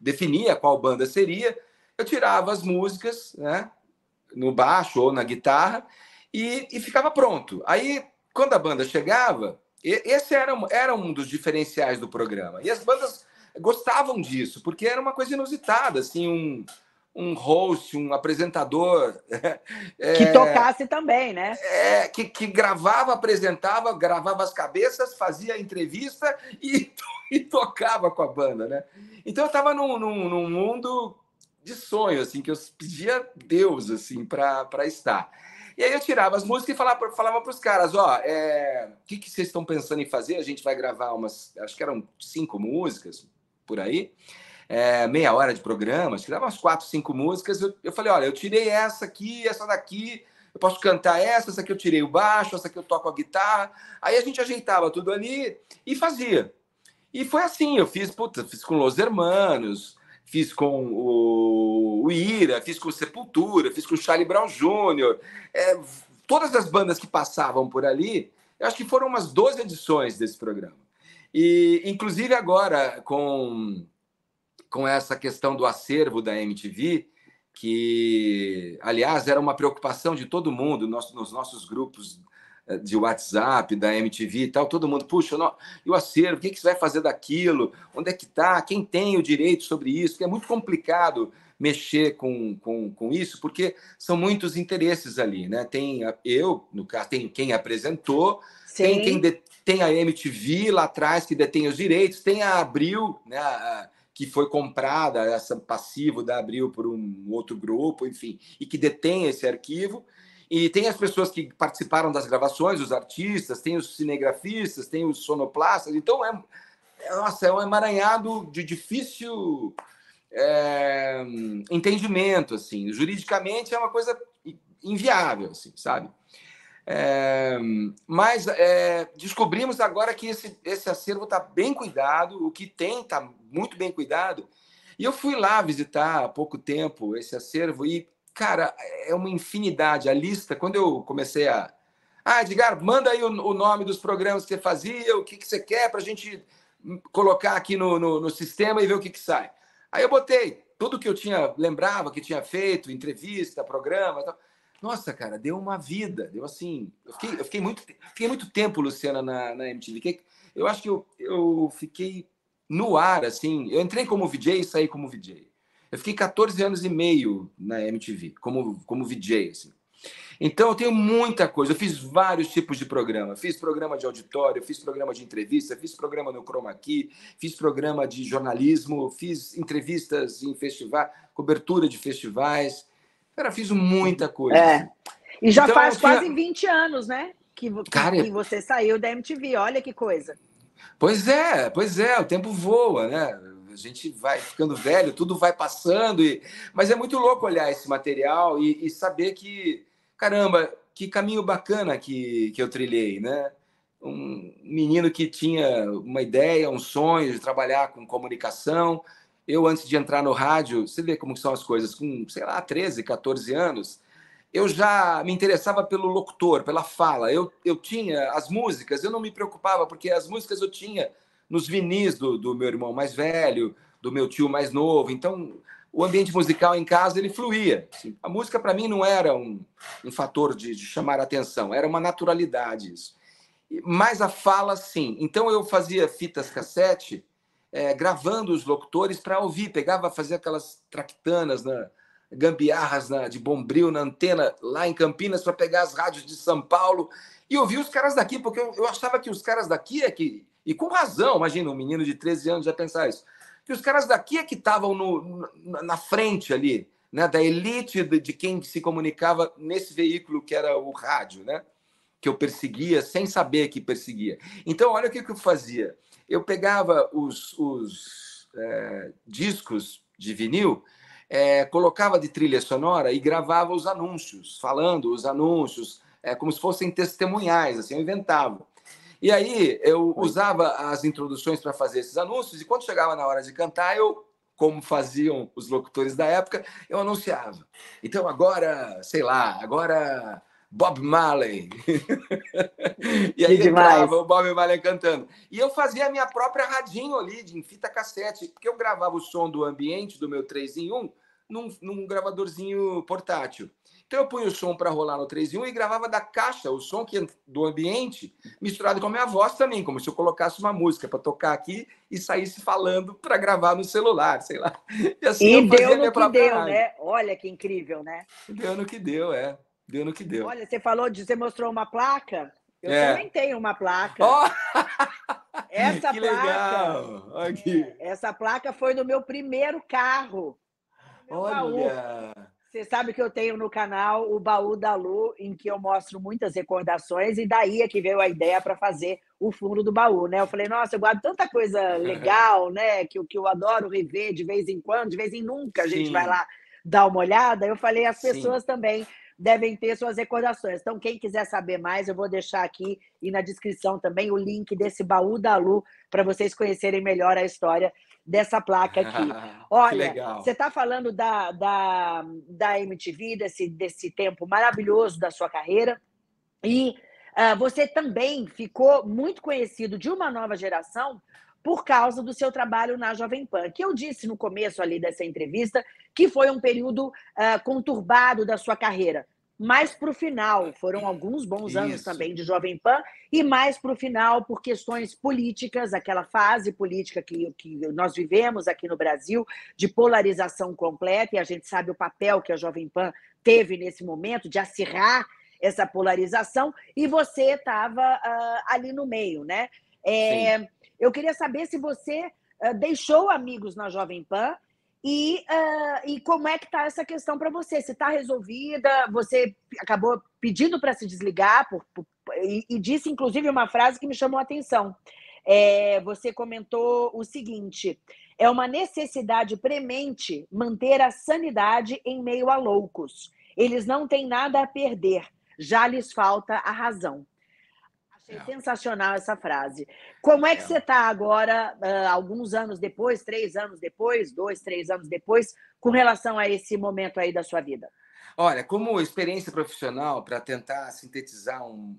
definia qual banda seria, eu tirava as músicas, né? No baixo ou na guitarra e, e ficava pronto. Aí, quando a banda chegava, esse era, era um dos diferenciais do programa. E as bandas gostavam disso, porque era uma coisa inusitada, assim, um um host, um apresentador. É, que tocasse também, né? É, que, que gravava, apresentava, gravava as cabeças, fazia entrevista e, e tocava com a banda, né? Então eu estava num, num, num, mundo de sonho, assim, que eu pedia Deus, assim, para estar. E aí eu tirava as músicas e falava, falava para os caras, ó, o é, que, que vocês estão pensando em fazer? A gente vai gravar umas, acho que eram cinco músicas por aí é, meia hora de programa, acho que dava umas quatro, cinco músicas. Eu, eu falei: olha, eu tirei essa aqui, essa daqui, eu posso cantar essa, essa que eu tirei o baixo, essa que eu toco a guitarra. Aí a gente ajeitava tudo ali e fazia. E foi assim, eu fiz, puta, fiz com Los Hermanos, fiz com o, o Ira, fiz com Sepultura, fiz com Charlie Brown Jr. É, todas as bandas que passavam por ali, eu acho que foram umas 12 edições desse programa. E, inclusive, agora com com essa questão do acervo da MTV, que, aliás, era uma preocupação de todo mundo nos, nossos grupos eh, de WhatsApp, da MTV e tal, todo mundo, puxa, não, e o acervo, o que, que você vai fazer daquilo? Onde é que está? Quem tem o direito sobre isso? Porque é muito complicado mexer com, com, com isso, porque são muitos interesses ali, né? Tem eu, no caso, tem quem apresentou, Sim. tem quem de, tem a MTV lá atrás que detém os direitos, tem a Abril, né? A, que foi comprada, essa passivo da né, Abril por um outro grupo, enfim, e que detém esse arquivo. E tem as pessoas que participaram das gravações, os artistas, tem os cinegrafistas, tem os sonoplastas. Então, é, é nossa, é um emaranhado de difícil é, entendimento, assim. Juridicamente, é uma coisa inviável, assim, sabe? É, mas é, descobrimos agora que esse, esse acervo está bem cuidado, o que tem está muito bem cuidado. E eu fui lá visitar há pouco tempo esse acervo e, cara, é uma infinidade. A lista, quando eu comecei a. Ah, Edgar, manda aí o, o nome dos programas que você fazia, o que, que você quer para a gente colocar aqui no, no, no, sistema e ver o que, que sai. Aí eu botei tudo que eu tinha, lembrava que tinha feito, entrevista, programa. Tal. Nossa, cara, deu uma vida, deu assim. Eu fiquei, eu fiquei muito, fiquei muito tempo, Luciana, na, na MTV. eu acho que eu, eu fiquei no ar, assim. Eu entrei como VJ e saí como VJ. Eu fiquei 14 anos e meio na MTV, como, como VJ, assim. Então, eu tenho muita coisa. Eu fiz vários tipos de programa. Fiz programa de auditório, fiz programa de entrevista, fiz programa no Chroma Key, fiz programa de jornalismo, fiz entrevistas em festival, cobertura de festivais. Cara, fiz muita coisa. É. E já então, faz tinha... quase 20 anos, né? Que, Cara, que você saiu da MTV. Olha que coisa. Pois é, pois é. O tempo voa, né? A gente vai ficando velho, tudo vai passando. E... Mas é muito louco olhar esse material e, e saber que, caramba, que caminho bacana que, que eu trilhei, né? um menino que tinha uma ideia, um sonho de trabalhar com comunicação, eu, antes de entrar no rádio, você vê como são as coisas, com, sei lá, 13, 14 anos, eu já me interessava pelo locutor, pela fala. Eu, eu tinha as músicas, eu não me preocupava, porque as músicas eu tinha nos vinis do, do meu irmão mais velho, do meu tio mais novo. Então, o ambiente musical em casa ele fluía. Assim, a música, para mim, não era um, um fator de, de chamar atenção, era uma naturalidade isso. Mas a fala, sim. Então, eu fazia fitas cassete é, gravando os locutores para ouvir, pegava, fazia aquelas tractanas, né, gambiarras na né, de bombril na antena lá em Campinas para pegar as rádios de São Paulo e ouvir os caras daqui, porque eu, eu achava que os caras daqui é que, e com razão, imagina, um menino de 13 anos já pensar isso, que os caras daqui é que estavam na, na frente ali, né, da elite de, de quem se comunicava nesse veículo que era o rádio, né? que eu perseguia sem saber que perseguia. Então, olha o que, que eu fazia eu pegava os, os é, discos de vinil, é, colocava de trilha sonora e gravava os anúncios, falando os anúncios, é, como se fossem testemunhais, assim, eu inventava. E aí eu usava as introduções para fazer esses anúncios, e quando chegava na hora de cantar, eu, como faziam os locutores da época, eu anunciava. Então agora, sei lá, agora Bob Marley. e aí entrava o Bob Marley cantando. E eu fazia a minha própria radinho ali, de fita cassete, porque eu gravava o som do ambiente do meu 3 em 1 num, num gravadorzinho portátil. Então eu punho o som para rolar no 3 em 1 e gravava da caixa o som que, do ambiente misturado com a minha voz também, como se eu colocasse uma música para tocar aqui e saísse falando para gravar no celular, sei lá. E, assim e deu no que deu, rádio. né? Olha que incrível, né? Deu no que deu, é. Deu no que deu. Olha, você falou de. Você mostrou uma placa? Eu é. também tenho uma placa. Oh! Essa que placa. Legal. É, aqui. É, essa placa foi no meu primeiro carro. Meu Olha! Baú. Você sabe que eu tenho no canal o Baú da Lu, em que eu mostro muitas recordações, e daí é que veio a ideia para fazer o fundo do baú, né? Eu falei, nossa, eu guardo tanta coisa legal, né? Que, que eu adoro rever de vez em quando, de vez em nunca a gente Sim. vai lá dar uma olhada. Eu falei, as pessoas Sim. também devem ter suas recordações. Então, quem quiser saber mais, eu vou deixar aqui e na descrição também o link desse baú da Lu para vocês conhecerem melhor a história dessa placa aqui. Olha, você está falando da, da, da MTV, desse, desse tempo maravilhoso da sua carreira, e uh, você também ficou muito conhecido de uma nova geração por causa do seu trabalho na Jovem Pan, que eu disse no começo ali dessa entrevista que foi um período uh, conturbado da sua carreira. Mais para o final, foram alguns bons Isso. anos também de Jovem Pan, e mais para o final, por questões políticas, aquela fase política que, que nós vivemos aqui no Brasil, de polarização completa, e a gente sabe o papel que a Jovem Pan teve nesse momento, de acirrar essa polarização, e você estava uh, ah, ali no meio, né? É, eu queria saber se você uh, deixou amigos na Jovem Pan e, uh, e como é que está essa questão para você? Se está resolvida? Você acabou pedindo para se desligar por, por, e, e, disse, inclusive, uma frase que me chamou a atenção. É, você comentou o seguinte: é uma necessidade premente manter a sanidade em meio a loucos. Eles não têm nada a perder, já lhes falta a razão. É Achei sensacional essa frase. Como é que é você está agora, ah, alguns anos depois, três anos depois, dois, três anos depois, com relação a esse momento aí da sua vida? Olha, como experiência profissional, para tentar sintetizar um,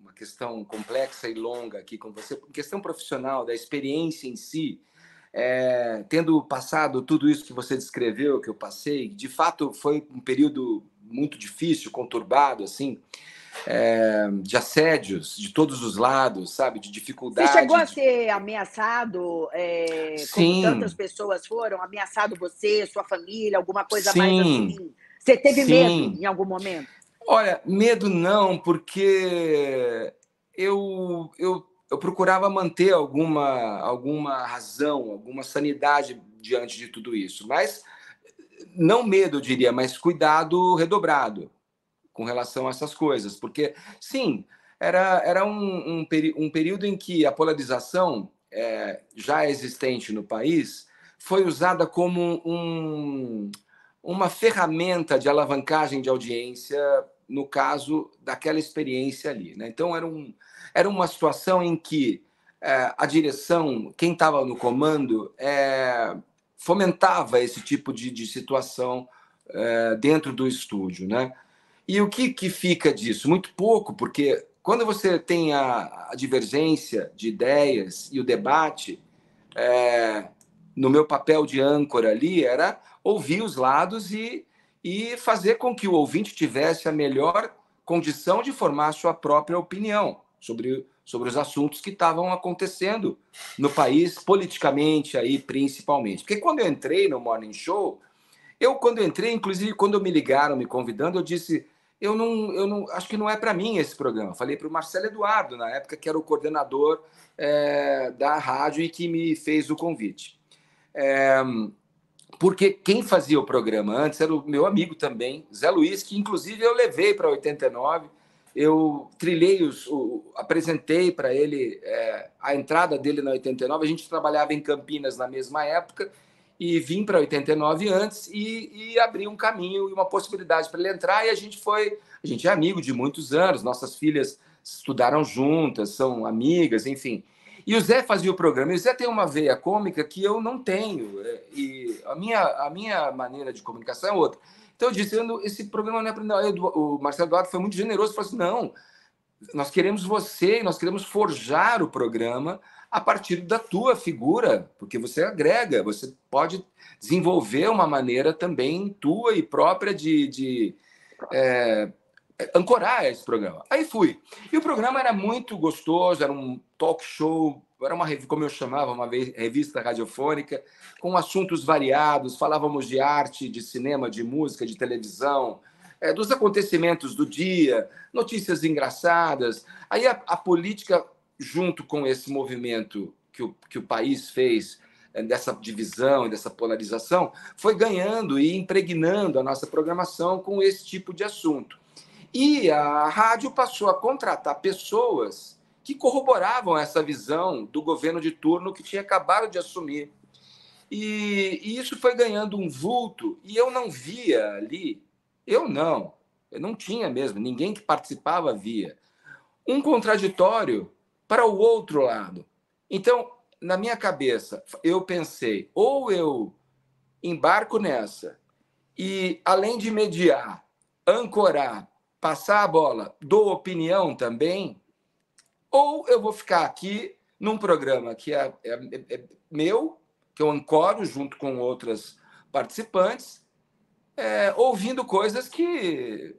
uma questão complexa e longa aqui com você, questão profissional, da experiência em si, é, tendo passado tudo isso que você descreveu, que eu passei, de fato foi um período muito difícil, conturbado, assim é, de assédios de todos os lados, sabe? De dificuldades. Você chegou a ser ameaçado? É, Sim. Como tantas pessoas foram, ameaçado você, sua família, alguma coisa Sim. mais assim? Você teve Sim. medo em algum momento? Olha, medo não, porque eu, eu, eu procurava manter alguma, alguma razão, alguma sanidade diante de tudo isso. Mas, não medo, eu diria, mas cuidado redobrado com relação a essas coisas, porque sim, era, era um, um, um período em que a polarização é, já existente no país foi usada como um, uma ferramenta de alavancagem de audiência no caso daquela experiência ali. Né? Então era, um, era uma situação em que é, a direção, quem estava no comando, é, fomentava esse tipo de, de situação é, dentro do estúdio, né? E o que, que fica disso? Muito pouco, porque quando você tem a, a divergência de ideias e o debate, é, no meu papel de âncora ali era ouvir os lados e, e fazer com que o ouvinte tivesse a melhor condição de formar a sua própria opinião sobre, sobre os assuntos que estavam acontecendo no país, politicamente aí, principalmente. Porque quando eu entrei no Morning Show, eu, quando eu entrei, inclusive quando me ligaram me convidando, eu disse: eu não, eu não acho que não é para mim esse programa. Falei para o Marcelo Eduardo, na época, que era o coordenador é, da rádio e que me fez o convite. É, porque quem fazia o programa antes era o meu amigo também, Zé Luiz, que inclusive eu levei para 89. Eu trilhei, os, o, apresentei para ele é, a entrada dele na 89. A gente trabalhava em Campinas na mesma época e vim para 89 antes e, e abri um caminho e uma possibilidade para ele entrar. E a gente foi, a gente é amigo de muitos anos, nossas filhas estudaram juntas, são amigas, enfim. E o Zé fazia o programa. E o Zé tem uma veia cômica que eu não tenho. É, e a minha, a minha maneira de comunicação é outra. Então eu disse, esse programa não é para O Marcelo Eduardo foi muito generoso, falou assim, não, nós queremos você, nós queremos forjar o programa a partir da tua figura, porque você agrega, você pode desenvolver uma maneira também tua e própria de, de é, ancorar esse programa. Aí fui. E o programa era muito gostoso, era um talk show, era uma, como eu chamava, uma revista radiofônica, com assuntos variados, falávamos de arte, de cinema, de música, de televisão, é, dos acontecimentos do dia, notícias engraçadas. Aí a, a política junto com esse movimento que o, que o país fez eh, dessa divisão e dessa polarização, foi ganhando e impregnando a nossa programação com esse tipo de assunto. E a rádio passou a contratar pessoas que corroboravam essa visão do governo de turno que tinha acabado de assumir. E, e isso foi ganhando um vulto, e eu não via ali, eu não, eu não tinha mesmo, ninguém que participava via, um contraditório para o outro lado. Então, na minha cabeça, eu pensei: ou eu embarco nessa e, além de mediar, ancorar, passar a bola, dou opinião também, ou eu vou ficar aqui num programa que é, é, é meu, que eu ancoro junto com outras participantes, é, ouvindo coisas que,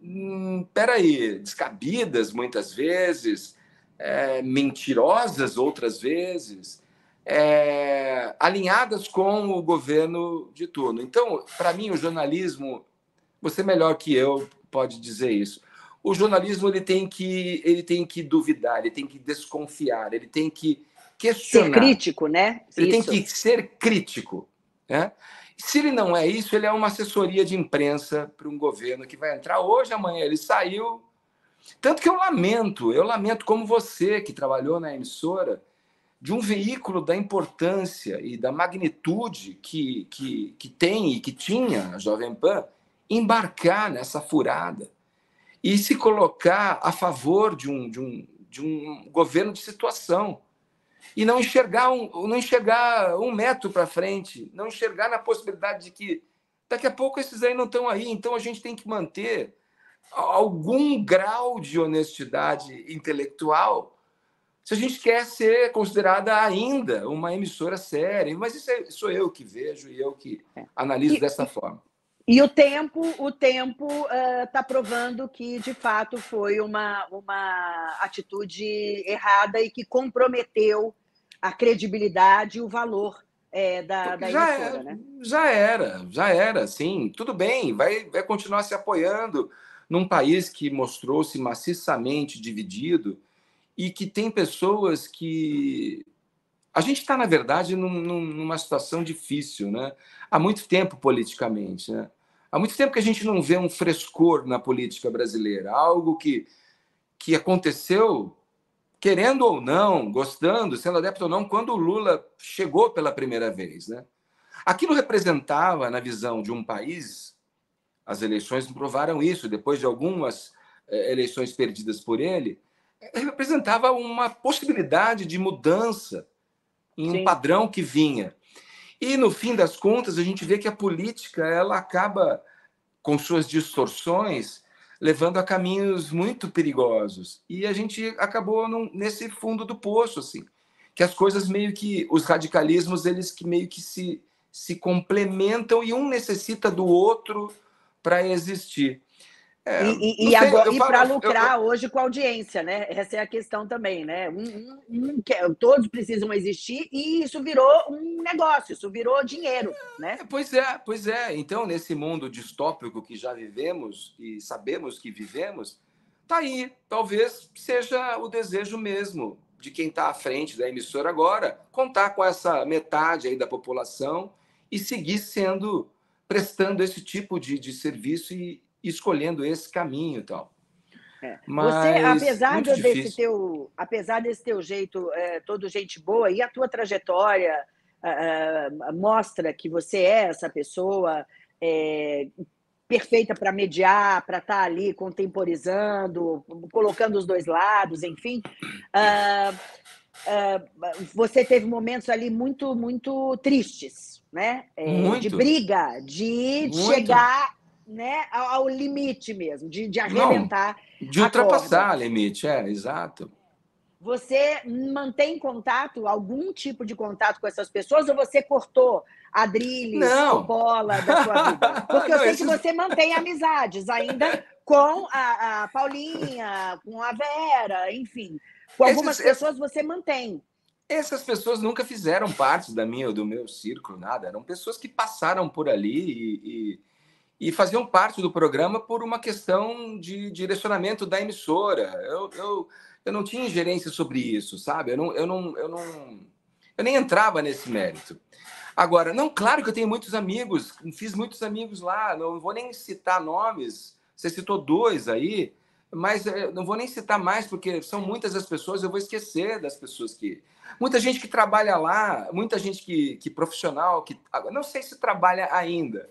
hum, peraí, descabidas muitas vezes é, mentirosas outras vezes, é, alinhadas com o governo de turno. Então, para mim, o jornalismo, você é melhor que eu pode dizer isso. O jornalismo ele tem que ele tem que duvidar, ele tem que desconfiar, ele tem que questionar. Ser crítico, né? Ele isso. tem que ser crítico, né? Se ele não é isso, ele é uma assessoria de imprensa para um governo que vai entrar hoje, amanhã ele saiu, tanto que eu lamento, eu lamento como você que trabalhou na emissora, de um veículo da importância e da magnitude que, que, que tem e que tinha a Jovem Pan embarcar nessa furada e se colocar a favor de um, de um, de um governo de situação e não enxergar um, não enxergar um metro para frente, não enxergar na possibilidade de que daqui a pouco esses aí não estão aí, então a gente tem que manter algum grau de honestidade intelectual se a gente quer ser considerada ainda uma emissora séria. Mas isso é, sou eu que vejo e eu que é. analiso e, dessa forma. E o tempo, o tempo está ah, uh, provando que de fato foi uma, uma atitude errada e que comprometeu a credibilidade e o valor é, da, da já emissora, era, é, né? Já era, já era, sim. Tudo bem, vai, vai continuar se apoiando num país que mostrou-se maciçamente dividido e que tem pessoas que. A gente está, na verdade, num, numa situação difícil, né? Há muito tempo politicamente, né? Há muito tempo que a gente não vê um frescor na política brasileira, algo que, que aconteceu, querendo ou não, gostando, sendo adepto ou não, quando o Lula chegou pela primeira vez. Né? Aquilo representava, na visão de um país as eleições provaram isso. Depois de algumas eh, eleições perdidas por ele, eh, representava uma possibilidade de mudança em Sim. um padrão que vinha. E no fim das contas, a gente vê que a política ela acaba com suas distorções levando a caminhos muito perigosos. E a gente acabou num, nesse fundo do poço assim, que as coisas meio que os radicalismos eles que meio que se se complementam e um necessita do outro para existir. É, e, e, e, e para lucrar eu, eu... hoje com a audiência, né? Essa é a questão também, né? Um, um, um, é, todos precisam existir e isso virou um negócio, isso virou dinheiro, né? É, pois é, pois é. Então, nesse mundo distópico que já vivemos e sabemos que vivemos, tá aí. Talvez seja o desejo mesmo de quem está à frente da emissora agora, contar com essa metade aí da população e seguir sendo prestando esse tipo de, de serviço e escolhendo esse caminho e tal. É. Mas, você, apesar desse difícil. teu, apesar desse teu jeito, é, todo gente boa e a tua trajetória é, mostra que você é essa pessoa é, perfeita para mediar, para estar tá ali contemporizando, colocando os dois lados, enfim. Ah, você teve momentos ali muito, muito tristes né? É, de briga, de Muito. chegar né, ao, limite mesmo, de, de arrebentar. Não, de ultrapassar o limite, é, exato. Você mantém contato, algum tipo de contato com essas pessoas, ou você cortou a Drilis, a bola da sua vida? Porque eu Não, sei que você mantém amizades ainda com a, a Paulinha, com a Vera, enfim. Com algumas esses, é pessoas você mantém essas pessoas nunca fizeram parte da minha ou do meu círculo, nada. Eram pessoas que passaram por ali e, e, e faziam parte do programa por uma questão de direcionamento da emissora. Eu, eu, eu não tinha ingerência sobre isso, sabe? Eu não, eu não, eu não, eu nem entrava nesse mérito. Agora, não, claro que eu tenho muitos amigos, fiz muitos amigos lá, não vou nem citar nomes. Você citou dois aí, mas eh, não vou nem citar mais, porque são muitas as pessoas, eu vou esquecer das pessoas que. Muita gente que trabalha lá, muita gente que, que profissional, que. Não sei se trabalha ainda,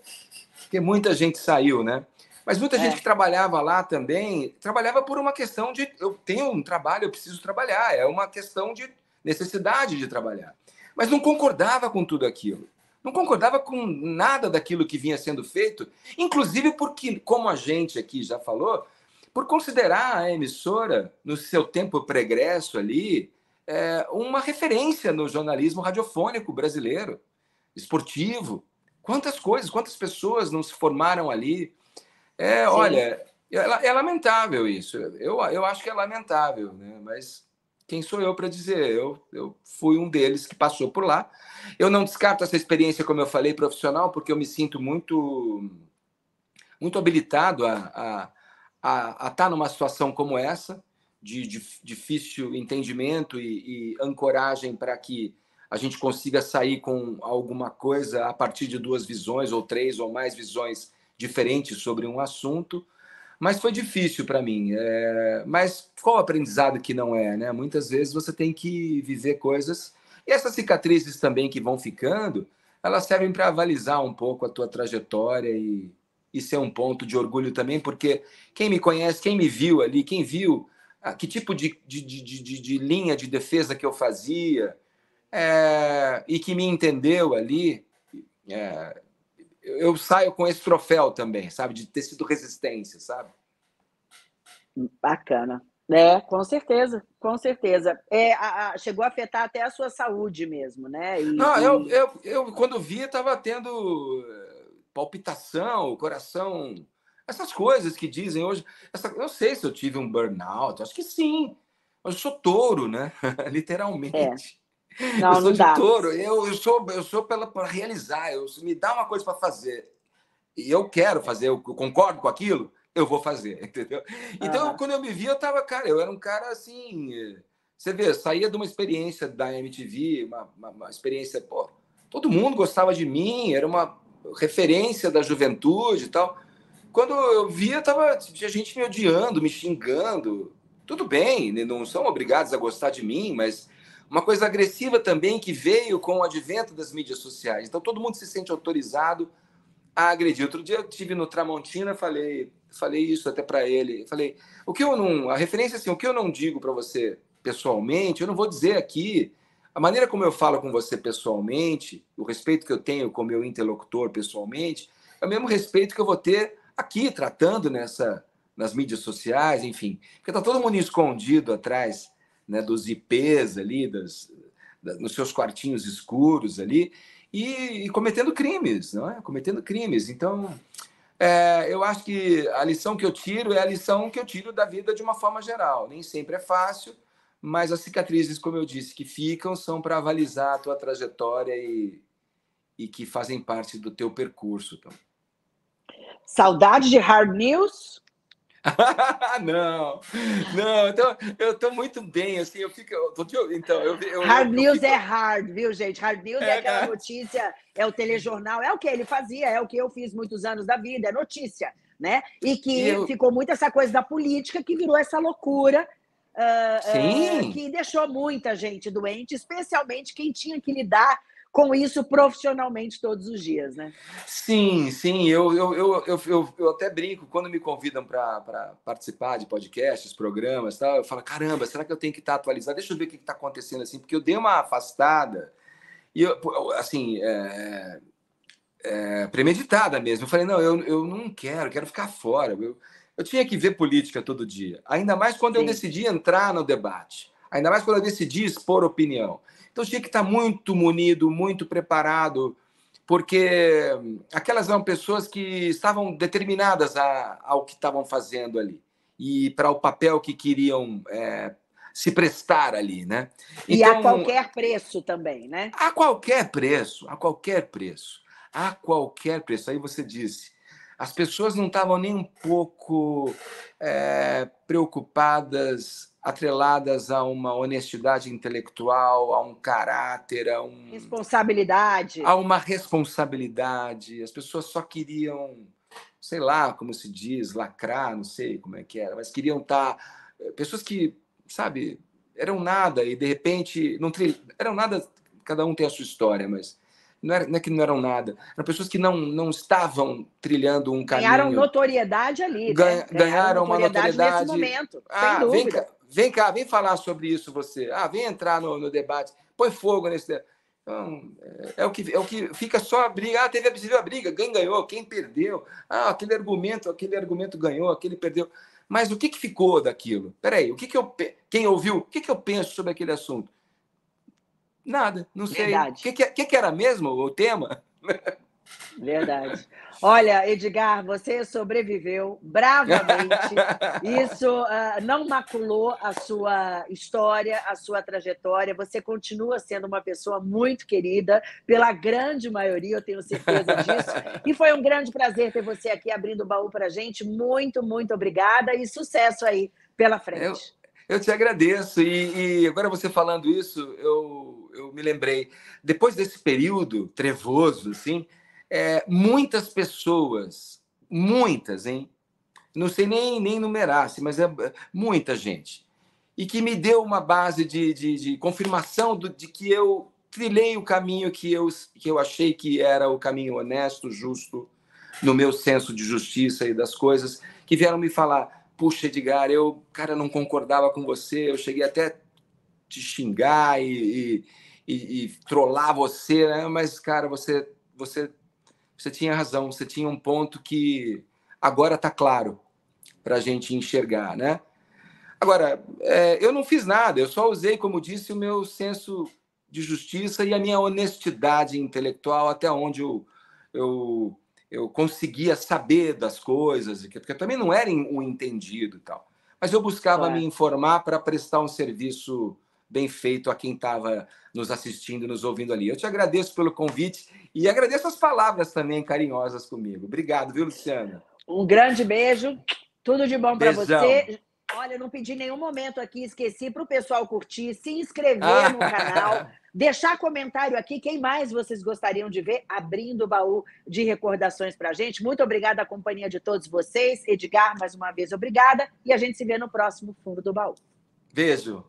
porque muita gente saiu, né? Mas muita é. gente que trabalhava lá também, trabalhava por uma questão de eu tenho um trabalho, eu preciso trabalhar, é uma questão de necessidade de trabalhar. Mas não concordava com tudo aquilo. Não concordava com nada daquilo que vinha sendo feito, inclusive porque, como a gente aqui já falou, por considerar a emissora, no seu tempo pregresso ali, é, uma referência no jornalismo radiofônico brasileiro, esportivo. Quantas coisas, quantas pessoas não se formaram ali. É, olha, é, é, lamentável isso. Eu, eu acho que é lamentável, né? mas quem sou eu para dizer? Eu, eu fui um deles que passou por lá. Eu não descarto essa experiência, como eu falei, profissional, porque eu me sinto muito muito habilitado a, a a estar tá numa situação como essa, de, de difícil entendimento e, e ancoragem para que a gente consiga sair com alguma coisa a partir de duas visões, ou três ou mais visões diferentes sobre um assunto. Mas foi difícil para mim. É... Mas qual o aprendizado que não é? Né? Muitas vezes você tem que viver coisas. E essas cicatrizes também que vão ficando, elas servem para avalizar um pouco a tua trajetória e, isso é um ponto de orgulho também, porque quem me conhece, quem me viu ali, quem viu ah, que tipo de, de, de, de linha de defesa que eu fazia é, e que me entendeu ali, é, eu saio com esse troféu também, sabe? De ter sido resistência, sabe? Bacana. É, com certeza, com certeza. É, a, a, chegou a afetar até a sua saúde mesmo, né? E, Não, e... Eu, eu, eu, quando vi estava tendo palpitação, coração, essas coisas que dizem hoje. Essa, eu não sei se eu tive um burnout, acho que sim. Mas Eu sou touro, né? Literalmente. É. Não, eu sou não dá. touro. Eu, eu sou, eu sou para realizar. Eu, me dá uma coisa para fazer e eu quero fazer, eu concordo com aquilo, eu vou fazer, entendeu? Então, uhum. quando eu me vi, eu tava, cara, eu era um cara assim. Você vê, saía de uma experiência da MTV, uma, uma, uma experiência, pô, todo mundo gostava de mim, era uma referência da juventude e tal. Quando eu via, tava, tinha gente me odiando, me xingando. Tudo bem, né, não são obrigados a gostar de mim, mas uma coisa agressiva também que veio com o advento das mídias sociais. Então todo mundo se sente autorizado a agredir. Outro dia eu tive no Tramontina, falei, falei isso até para ele. Falei, o que eu não, a referência é assim, o que eu não digo para você pessoalmente, eu não vou dizer aqui a maneira como eu falo com você pessoalmente, o respeito que eu tenho com meu interlocutor pessoalmente, é o mesmo respeito que eu vou ter aqui, tratando nessa, nas mídias sociais, enfim. Porque está todo mundo escondido atrás né, dos IPs ali, das, da, nos seus quartinhos escuros ali, e, e, cometendo crimes, não é? Cometendo crimes. Então, é, eu acho que a lição que eu tiro é a lição que eu tiro da vida de uma forma geral. Nem sempre é fácil, mas as cicatrizes, como eu disse, que ficam são para avalizar a tua trajetória e, e que fazem parte do teu percurso. Então. Saudade de hard news? não, não, então eu estou muito bem, assim, eu fico, eu, então eu, eu hard eu, news fico... é hard, viu gente? Hard news é, é aquela né? notícia, é o telejornal, é o que ele fazia, é o que eu fiz muitos anos da vida, é notícia, né? E que ficou muito essa coisa da política que virou essa loucura uh, uh, que deixou muita gente doente, especialmente quem tinha que lidar com isso profissionalmente todos os dias, né? Sim, sim. Eu, eu, eu, eu, eu, até brinco quando me convidam para participar de podcasts, programas, tal, eu falo: caramba, será que eu tenho que estar tá atualizado? Deixa eu ver o que está acontecendo assim, porque eu dei uma afastada e eu, assim. É, é, é, premeditada mesmo. Eu falei, não, eu, eu não quero, quero ficar fora. Eu, eu tinha que ver política todo dia, ainda mais quando Sim. eu decidi entrar no debate, ainda mais quando eu decidi expor opinião. Então, eu tinha que estar muito munido, muito preparado, porque aquelas eram pessoas que estavam determinadas a, ao que estavam fazendo ali e para o papel que queriam é, se prestar ali, né? Então, e a então, qualquer preço também, né? A qualquer preço, a qualquer preço, a qualquer preço. Aí você disse, as pessoas não estavam nem um pouco é, preocupadas, atreladas a uma honestidade intelectual, a um caráter, a responsabilidade, a uma responsabilidade. As pessoas só queriam, sei lá, como se diz, lacrar, não sei como é que era, mas queriam tá, estar eh, pessoas que, sabe, eram nada e de repente não tri... eram nada. Cada um tem a sua história, mas não, era, não é que não eram nada, eram pessoas que não, não estavam trilhando um caminho. Ganharam notoriedade ali. né? ganharam, ganharam uma notoriedade. Nesse momento, ah, sem Vem cá, vem cá, vem falar sobre isso você. Ah, vem entrar no, no debate, põe fogo nesse. Então, é, é, o que, é o que fica só a briga. Ah, teve, teve a briga, quem ganhou, quem perdeu. Ah, aquele argumento, aquele argumento ganhou, aquele perdeu. Mas o que, que ficou daquilo? Peraí, o que, que eu. Quem ouviu, o que, que eu penso sobre aquele assunto? Nada, não sei. Verdade. O que, é, que, que, era mesmo o tema? Verdade. Olha, Edgar, você sobreviveu bravamente. Isso uh, não maculou a sua história, a sua trajetória. Você continua sendo uma pessoa muito querida, pela grande maioria, eu tenho certeza disso. E foi um grande prazer ter você aqui abrindo o baú para gente. Muito, muito obrigada e sucesso aí pela frente. Eu... Eu te agradeço. E, e, agora você falando isso, eu, eu me lembrei. Depois desse período trevoso, assim, é, muitas pessoas, muitas, hein? Não sei nem, nem numerar, assim, mas é, é muita gente. E que me deu uma base de, de, de confirmação do, de que eu trilhei o caminho que eu, que eu achei que era o caminho honesto, justo, no meu senso de justiça e das coisas, que vieram me falar puxa, Edgar, eu, cara, não concordava com você, eu cheguei até te xingar e, e, e, e trollar você, né? mas, cara, você, você, você tinha razão, você tinha um ponto que agora está claro para a gente enxergar, né? Agora, é, eu não fiz nada, eu só usei, como disse, o meu senso de justiça e a minha honestidade intelectual até onde eu, eu eu conseguia saber das coisas, porque eu também não era um entendido e tal. Mas eu buscava claro. me informar para prestar um serviço bem feito a quem estava nos assistindo, nos ouvindo ali. Eu te agradeço pelo convite e agradeço as palavras também carinhosas comigo. Obrigado, viu, Luciana? Um grande beijo, tudo de bom para você. Olha, não pedi nenhum momento aqui, esqueci para o pessoal curtir, se inscrever ah. no canal, deixar comentário aqui, quem mais vocês gostariam de ver abrindo o baú de recordações para a gente. Muito obrigada a companhia de todos vocês. Edgar, mais uma vez, obrigada. E a gente se vê no próximo Fundo do Baú. Beijo.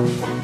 Thank you.